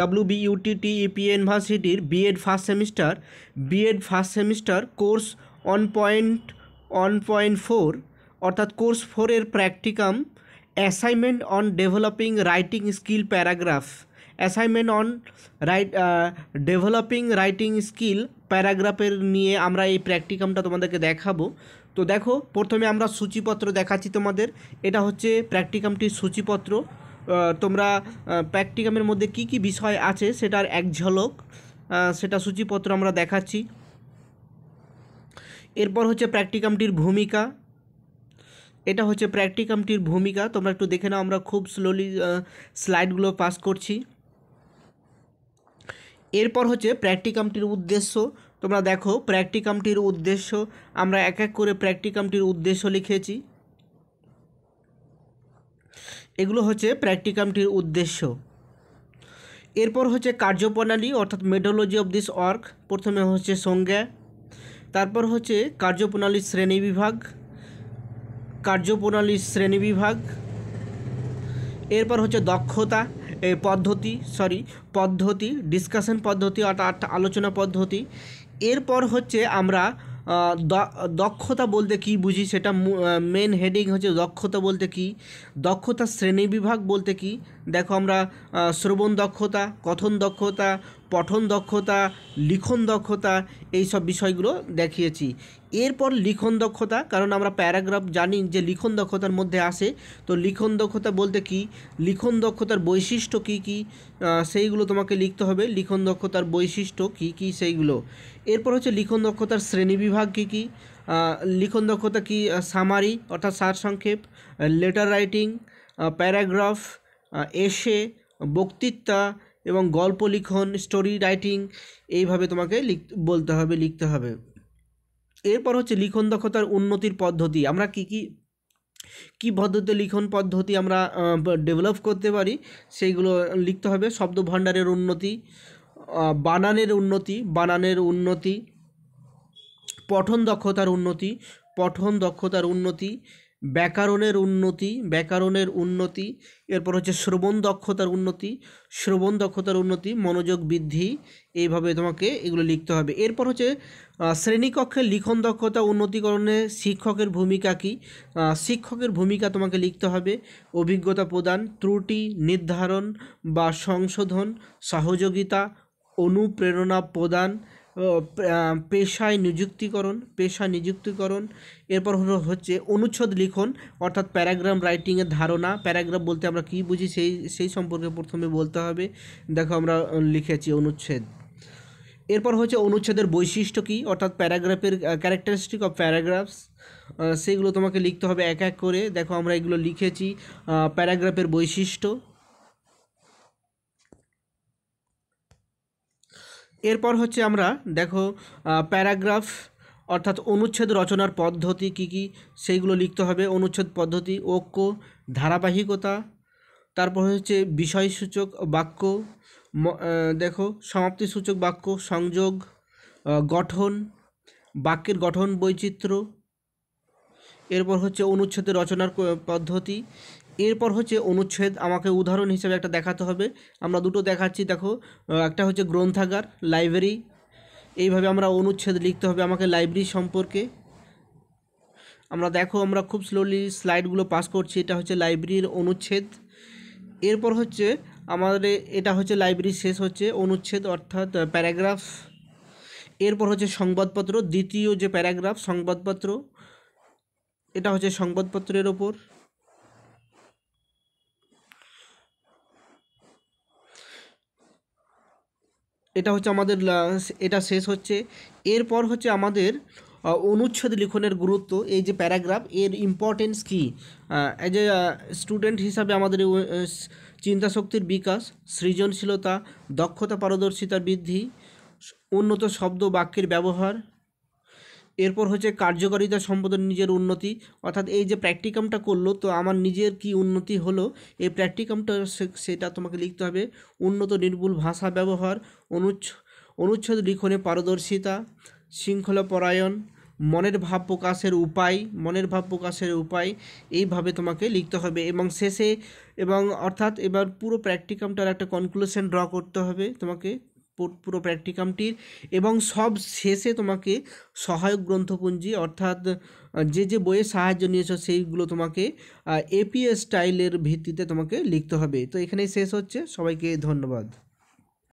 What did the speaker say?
W BUTT EPN ভার্সিটির BEd first semester BEd first semester course one point one point four অর্থাৎ course ফোরের practicum assignment on developing writing skill paragraph assignment on write developing writing skill প্যারাগ্রাফের নিয়ে আমরা এই প্র্যাকটিকামটা তোমাদেরকে দেখাবো তো দেখো প্রথমে আমরা সূচিপত্র দেখাচ্ছি তোমাদের এটা হচ্ছে প্র্যাকটিকামটির সূচিপত্র তোমরা প্র্যাকটিকামের মধ্যে কি কি বিষয় আছে সেটার এক ঝলক সেটা সূচিপত্র আমরা দেখাচ্ছি এরপর হচ্ছে প্র্যাকটিকামটির ভূমিকা এটা হচ্ছে প্র্যাকটিকামটির ভূমিকা তোমরা একটু দেখে নাও আমরা খুব স্লোলি স্লাইডগুলো পাস করছি এরপর হচ্ছে প্র্যাকটিকামটির উদ্দেশ্য তোমরা দেখো প্র্যাকটিকামটির উদ্দেশ্য আমরা এক এক করে প্র্যাকটিকামটির উদ্দেশ্য লিখেছি এগুলো হচ্ছে প্র্যাকটিকামটির উদ্দেশ্য এরপর হচ্ছে কার্যপ্রণালী অর্থাৎ মেডোলজি অফ দিস ওয়ার্ক প্রথমে হচ্ছে সংজ্ঞা তারপর হচ্ছে কার্যপ্রণালীর শ্রেণী বিভাগ কার্যপ্রণালীর শ্রেণী বিভাগ এরপর হচ্ছে দক্ষতা পদ্ধতি সরি পদ্ধতি ডিসকাশন পদ্ধতি অর্থাৎ আলোচনা পদ্ধতি এরপর হচ্ছে আমরা দক্ষতা বলতে কি বুঝি সেটা মেন হেডিং হচ্ছে দক্ষতা বলতে কি দক্ষতা শ্রেণীবিভাগ বলতে কি দেখো আমরা শ্রবণ দক্ষতা কথন দক্ষতা পঠন দক্ষতা লিখন দক্ষতা এই সব বিষয়গুলো দেখিয়েছি এরপর লিখন দক্ষতা কারণ আমরা প্যারাগ্রাফ জানি যে লিখন দক্ষতার মধ্যে আসে তো লিখন দক্ষতা বলতে কি লিখন দক্ষতার বৈশিষ্ট্য কি কি সেইগুলো তোমাকে লিখতে হবে লিখন দক্ষতার বৈশিষ্ট্য কি কি সেইগুলো এরপর হচ্ছে লিখন দক্ষতার শ্রেণীবিভাগ কি কি লিখন দক্ষতা কি সামারি অর্থাৎ সারসংক্ষেপ লেটার রাইটিং প্যারাগ্রাফ এসে বক্তৃতা এবং গল্প লিখন স্টোরি রাইটিং এইভাবে তোমাকে লিখ বলতে হবে লিখতে হবে এরপর হচ্ছে লিখন দক্ষতার উন্নতির পদ্ধতি আমরা কি কি কি পদ্ধতিতে লিখন পদ্ধতি আমরা ডেভেলপ করতে পারি সেইগুলো লিখতে হবে শব্দ ভাণ্ডারের উন্নতি বানানের উন্নতি বানানের উন্নতি পঠন দক্ষতার উন্নতি পঠন দক্ষতার উন্নতি ব্যাকরণের উন্নতি ব্যাকরণের উন্নতি এরপর হচ্ছে শ্রবণ দক্ষতার উন্নতি শ্রবণ দক্ষতার উন্নতি মনোযোগ বৃদ্ধি এইভাবে তোমাকে এগুলো লিখতে হবে এরপর হচ্ছে শ্রেণীকক্ষে লিখন দক্ষতা উন্নতিকরণে শিক্ষকের ভূমিকা কী শিক্ষকের ভূমিকা তোমাকে লিখতে হবে অভিজ্ঞতা প্রদান ত্রুটি নির্ধারণ বা সংশোধন সহযোগিতা অনুপ্রেরণা প্রদান পেশায় নিযুক্তিকরণ পেশা নিযুক্তিকরণ এরপর হলো হচ্ছে অনুচ্ছেদ লিখন অর্থাৎ প্যারাগ্রাম রাইটিংয়ের ধারণা প্যারাগ্রাফ বলতে আমরা কী বুঝি সেই সেই সম্পর্কে প্রথমে বলতে হবে দেখো আমরা লিখেছি অনুচ্ছেদ এরপর হচ্ছে অনুচ্ছেদের বৈশিষ্ট্য কী অর্থাৎ প্যারাগ্রাফের ক্যারেক্টারিস্টিক অফ প্যারাগ্রাফস সেগুলো তোমাকে লিখতে হবে এক এক করে দেখো আমরা এগুলো লিখেছি প্যারাগ্রাফের বৈশিষ্ট্য এরপর হচ্ছে আমরা দেখো প্যারাগ্রাফ অর্থাৎ অনুচ্ছেদ রচনার পদ্ধতি কি কি সেইগুলো লিখতে হবে অনুচ্ছেদ পদ্ধতি ঐক্য ধারাবাহিকতা তারপর হচ্ছে বিষয়সূচক বাক্য দেখো সমাপ্তিসূচক বাক্য সংযোগ গঠন বাক্যের গঠন বৈচিত্র্য এরপর হচ্ছে অনুচ্ছেদ রচনার পদ্ধতি এরপর হচ্ছে অনুচ্ছেদ আমাকে উদাহরণ হিসেবে একটা দেখাতে হবে আমরা দুটো দেখাচ্ছি দেখো একটা হচ্ছে গ্রন্থাগার লাইব্রেরি এইভাবে আমরা অনুচ্ছেদ লিখতে হবে আমাকে লাইব্রেরি সম্পর্কে আমরা দেখো আমরা খুব স্লোলি স্লাইডগুলো পাস করছি এটা হচ্ছে লাইব্রেরির অনুচ্ছেদ এরপর হচ্ছে আমাদের এটা হচ্ছে লাইব্রেরি শেষ হচ্ছে অনুচ্ছেদ অর্থাৎ প্যারাগ্রাফ এরপর হচ্ছে সংবাদপত্র দ্বিতীয় যে প্যারাগ্রাফ সংবাদপত্র এটা হচ্ছে সংবাদপত্রের ওপর এটা হচ্ছে আমাদের এটা শেষ হচ্ছে এরপর হচ্ছে আমাদের অনুচ্ছেদ লিখনের গুরুত্ব এই যে প্যারাগ্রাফ এর ইম্পর্টেন্স কী অ্যাজ এ স্টুডেন্ট হিসাবে আমাদের চিন্তাশক্তির বিকাশ সৃজনশীলতা দক্ষতা পারদর্শিতা বৃদ্ধি উন্নত শব্দ বাক্যের ব্যবহার এরপর হচ্ছে কার্যকারিতা সম্পাদন নিজের উন্নতি অর্থাৎ এই যে প্র্যাকটিকামটা করলো তো আমার নিজের কি উন্নতি হলো এই প্র্যাকটিকামটা সেটা তোমাকে লিখতে হবে উন্নত নির্ভুল ভাষা ব্যবহার অনুচ্ছ অনুচ্ছেদ লিখনে পারদর্শিতা শৃঙ্খলা পরায়ণ মনের ভাব প্রকাশের উপায় মনের ভাব প্রকাশের উপায় এইভাবে তোমাকে লিখতে হবে এবং শেষে এবং অর্থাৎ এবার পুরো প্র্যাকটিকামটার একটা কনক্লুশন ড্র করতে হবে তোমাকে পুরো প্র্যাকটিকামটির এবং সব শেষে তোমাকে সহায়ক গ্রন্থপুঞ্জি অর্থাৎ যে যে বইয়ে সাহায্য নিয়েছো সেইগুলো তোমাকে এপিএস স্টাইলের ভিত্তিতে তোমাকে লিখতে হবে তো এখানেই শেষ হচ্ছে সবাইকে ধন্যবাদ